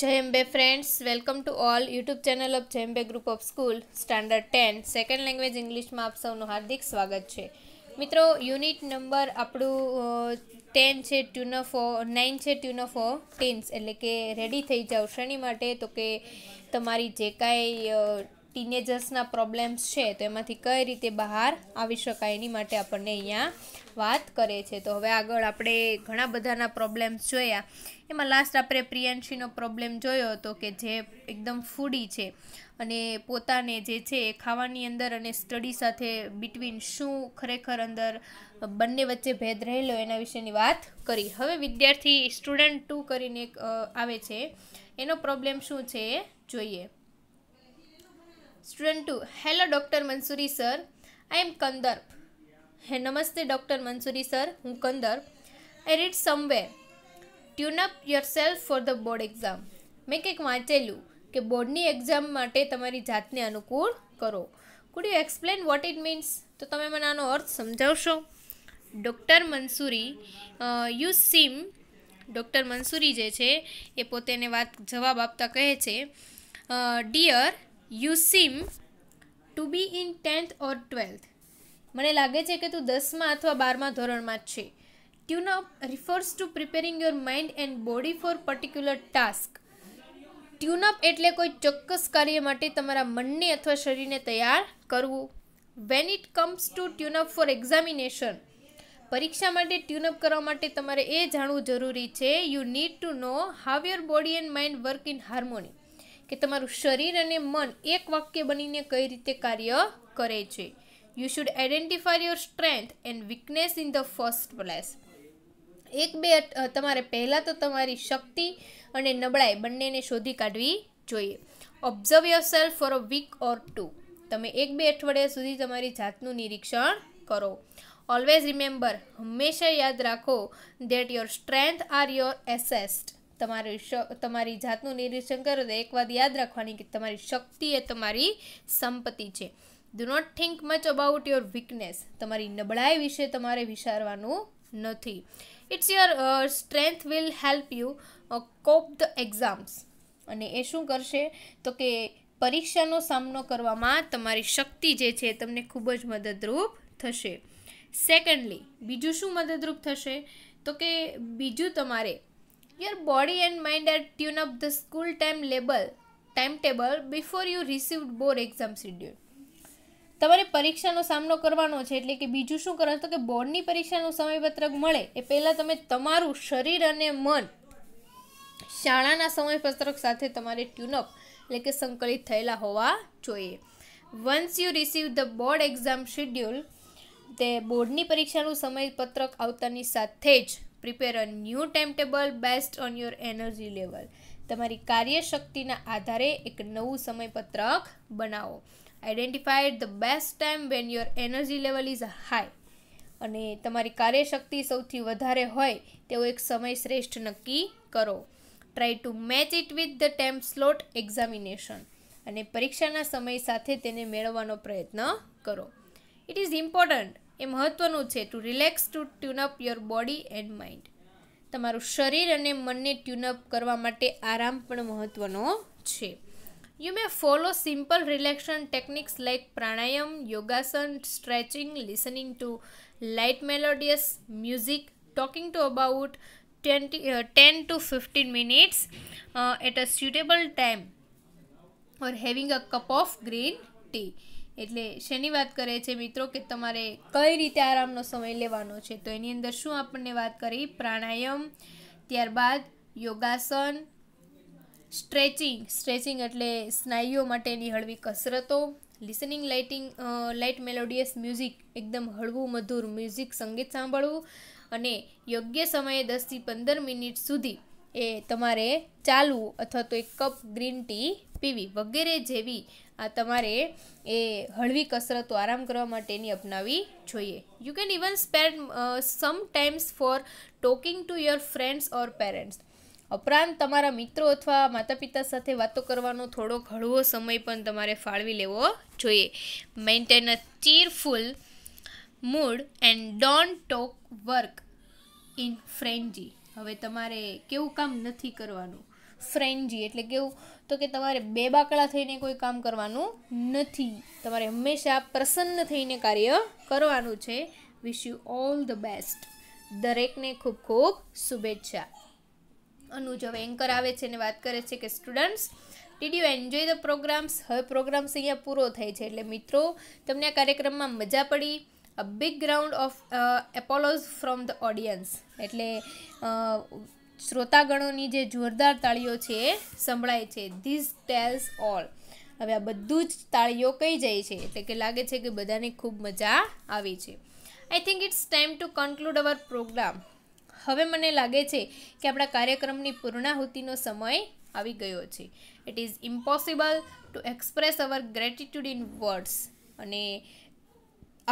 જય Ambe friends welcome to all YouTube channel of Jay group of school standard ten second language ઇંગ્લિશમાં આપ સૌનું હાર્દિક સ્વાગત છે મિત્રો યુનિટ નંબર આપણું ટેન છે ટ્યુન ઓફ નાઇન છે ટ્યુન ઓફ ટીન્સ એટલે કે રેડી થઈ જાઓ શ્રેણી માટે તો કે તમારી જે કાંઈ ટીનેજર્સના પ્રોબ્લેમ્સ છે તો એમાંથી કઈ રીતે બહાર આવી શકાય એની માટે આપણને અહીંયા વાત કરે છે તો હવે આગળ આપણે ઘણા બધાના પ્રોબ્લેમ્સ જોયા એમાં લાસ્ટ આપણે પ્રિયાંશીનો પ્રોબ્લેમ જોયો હતો કે જે એકદમ ફૂડી છે અને પોતાને જે છે એ ખાવાની અંદર અને સ્ટડી સાથે બિટવીન શું ખરેખર અંદર બંને વચ્ચે ભેદ રહેલો એના વિશેની વાત કરી હવે વિદ્યાર્થી સ્ટુડન્ટ ટુ કરીને આવે છે એનો પ્રોબ્લેમ શું છે જોઈએ student two hello doctor Mansuri sir I am Kandarp હે નમસ્તે ડૉક્ટર મંસૂરી સર હું Kandarp I read somewhere tune up yourself for the board exam મેં કંઈક વાંચેલું કે બોર્ડની એક્ઝામ માટે તમારી જાતને અનુકૂળ કરો could you explain what it means તો તમે મને આનો અર્થ સમજાવશો doctor Mansuri you seem doctor Mansuri જે છે એ પોતેને વાત જવાબ આપતા કહે છે dear you seem to be in tenth or twelfth મને લાગે છે કે તું દસમા અથવા બારમા ધોરણમાં જ છે tune up refers to preparing your mind and body for particular task tune up એટલે કોઈ ચોક્કસ કાર્ય માટે તમારા મનને અથવા શરીરને તૈયાર કરવું when it comes to tune up for examination પરીક્ષા માટે ટ્યુનઅપ કરવા માટે તમારે એ જાણવું જરૂરી છે you need to know how your body and mind work in harmony કે તમારું શરીર અને મન એક વાક્ય બનીને કઈ રીતે કાર્ય કરે છે you should identify your strength and weakness in the first place એક બે તમારે પહેલાં તો તમારી શક્તિ અને નબળાઈ બંનેને શોધી કાઢવી જોઈએ observe yourself for a week or two તમે એક બે અઠવાડિયા સુધી તમારી જાતનું નિરીક્ષણ કરો ઓલવેઝ રિમેમ્બર હંમેશા યાદ રાખો that your strength are your assets તમારે તમારી જાતનું નિરીક્ષણ કરો તો એક વાત યાદ રાખવાની કે તમારી શક્તિ એ તમારી સંપત્તિ છે do not think much about your weakness તમારી નબળાઈ વિશે તમારે વિચારવાનું નથી it's your strength will help you cope the exams અને એ શું કરશે તો કે પરીક્ષાનો સામનો કરવામાં તમારી શક્તિ જે છે તમને ખૂબ જ મદદરૂપ થશે સેકન્ડલી બીજું શું મદદરૂપ થશે તો કે બીજું તમારે body and mind mind tune tuned the school time label time table before you received board exam schedule તમારે પરીક્ષાનો સામનો કરવાનો છે એટલે કે બીજું શું કરવાનું તો કે બોર્ડની પરીક્ષાનું સમયપત્રક મળે એ પહેલાં તમે તમારું શરીર અને મન શાળાના સમયપત્રક સાથે તમારે ટ્યુનઅપ એટલે કે સંકલિત થયેલા હોવા જોઈએ once you receive the board exam schedule તે બોર્ડની પરીક્ષાનું સમયપત્રક આવતાની સાથે જ prepare a new time table based on your energy level તમારી કાર્યશક્તિના આધારે એક નવું સમયપત્રક બનાવો identified the best time when your energy level is high અને તમારી કાર્યશક્તિ સૌથી વધારે હોય તેવો એક સમય શ્રેષ્ઠ નક્કી કરો try to match it with the temp slot examination અને પરીક્ષાના સમય સાથે તેને મેળવવાનો પ્રયત્ન કરો ઇટ ઇઝ ઇમ્પોર્ટન્ટ એ મહત્ત્વનું છે to relax to tune up your body and mind તમારું શરીર અને મનને ટ્યુનઅપ કરવા માટે આરામ પણ મહત્ત્વનો છે you may follow simple relaxation techniques like pranayam yogasan stretching listening to light melodious music talking to about twenty ten to fifteen minutes at a suitable time or having a cup of green tea એટલે શેની વાત કરે છે મિત્રો કે તમારે કઈ રીતે આરામનો સમય લેવાનો છે તો એની અંદર શું આપણને વાત કરી પ્રાણાયામ ત્યારબાદ યોગાસન સ્ટ્રેચિંગ સ્ટ્રેચિંગ એટલે સ્નાયુઓ માટેની હળવી કસરતો listening lighting light melodious music એકદમ હળવું મધુર મ્યુઝિક સંગીત સાંભળવું અને યોગ્ય સમયે દસથી પંદર મિનિટ સુધી એ તમારે ચાલવું અથવા તો એક કપ ગ્રીન ટી પીવી વગેરે જેવી આ તમારે એ હળવી કસરતો આરામ કરવા માટેની અપનાવી જોઈએ you can even spend some times for talking to your friends or parents ઉપરાંત તમારા મિત્રો અથવા માતા પિતા સાથે વાતો કરવાનો થોડો હળવો સમય પણ તમારે ફાળવી લેવો જોઈએ maintain a cheerful mood and don't talk work in frenzy હવે તમારે કેવું કામ નથી કરવાનું ફ્રેન્ડજી એટલે કેવું તો કે તમારે બે બાકડા થઈને કોઈ કામ કરવાનું નથી તમારે હંમેશા પ્રસન્ન થઈને કાર્ય કરવાનું છે wish you all the best દરેકને ખૂબ ખૂબ શુભેચ્છા અનુજ હવે એન્કર આવે છે અને વાત કરે છે કે students did you enjoy the programs હવે પ્રોગ્રામ્સ અહીંયા પૂરો થાય છે એટલે મિત્રો તમને આ કાર્યક્રમમાં મજા પડી a big round of applause from the audience એટલે uh, શ્રોતાગણોની જે જોરદાર તાળીઓ છે એ સંભળાય છે ધીસ ટેલ્સ ઓલ હવે આ બધું જ તાળીઓ કહી જાય છે એટલે કે લાગે છે કે બધાને ખૂબ મજા આવી છે I think it's time to conclude our program હવે મને લાગે છે કે આપણા કાર્યક્રમની પૂર્ણાહુતિનો સમય આવી ગયો છે it is impossible to express our gratitude in words અને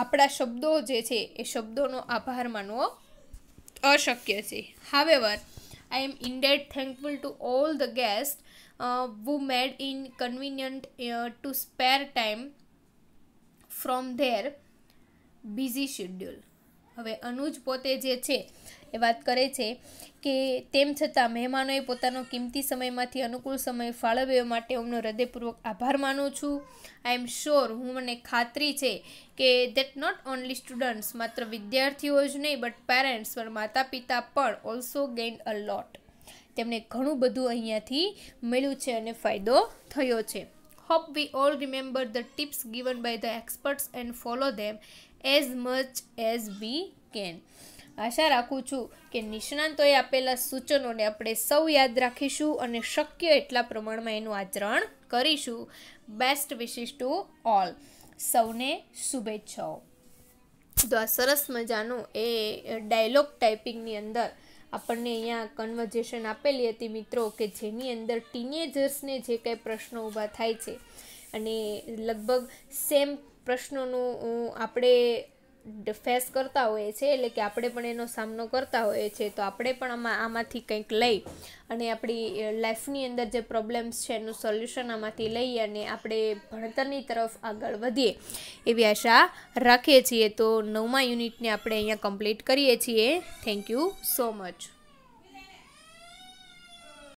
આપણા શબ્દો જે છે એ શબ્દોનો આભાર માનવો અશક્ય છે however I am indeed thankful to all the guests uh, who made it convenient uh, to spare time from their busy schedule. હવે અનુજ પોતે જે છે એ વાત કરે છે કે તેમ છતાં મહેમાનોએ પોતાનો કિંમતી સમયમાંથી અનુકૂળ સમય ફાળવ્યો માટે હું હૃદયપૂર્વક આભાર માનું છું આઈ એમ શ્યોર હું મને ખાતરી છે કે દેટ નોટ ઓનલી સ્ટુડન્ટ્સ માત્ર વિદ્યાર્થીઓ જ નહીં બટ પેરેન્ટ્સ પણ માતા પિતા પણ ઓલ્સો ગેઇન અ લોટ તેમને ઘણું બધું અહીંયાથી મળ્યું છે અને ફાયદો થયો છે hope we all remember the tips given by the experts and follow them as much as we can આશા રાખું છું કે નિષ્ણાંતોએ આપેલા સૂચનોને આપણે સૌ યાદ રાખીશું અને શક્ય એટલા પ્રમાણમાં એનું આચરણ કરીશું બેસ્ટ વિશિસ ટુ ઓલ સૌને શુભેચ્છાઓ તો આ સરસ મજાનું એ ડાયલોગ ટાઈપિંગની અંદર આપણને અહીંયા કન્વર્ઝેશન આપેલી હતી મિત્રો કે જેની અંદર ટીનેજર્સને જે કંઈ પ્રશ્નો ઊભા થાય છે અને લગભગ સેમ પ્રશ્નોનું આપણે ફેસ કરતા હોઈએ છીએ એટલે કે આપણે પણ એનો સામનો કરતા હોઈએ છીએ તો આપણે પણ આમાં આમાંથી કંઈક લઈ અને આપણી લાઈફની અંદર જે પ્રોબ્લેમ્સ છે એનું સોલ્યુશન આમાંથી લઈ અને આપણે ભણતરની તરફ આગળ વધીએ એવી આશા રાખીએ છીએ તો નવમા યુનિટને આપણે અહીંયા કમ્પ્લીટ કરીએ છીએ થેન્ક યુ સો મચ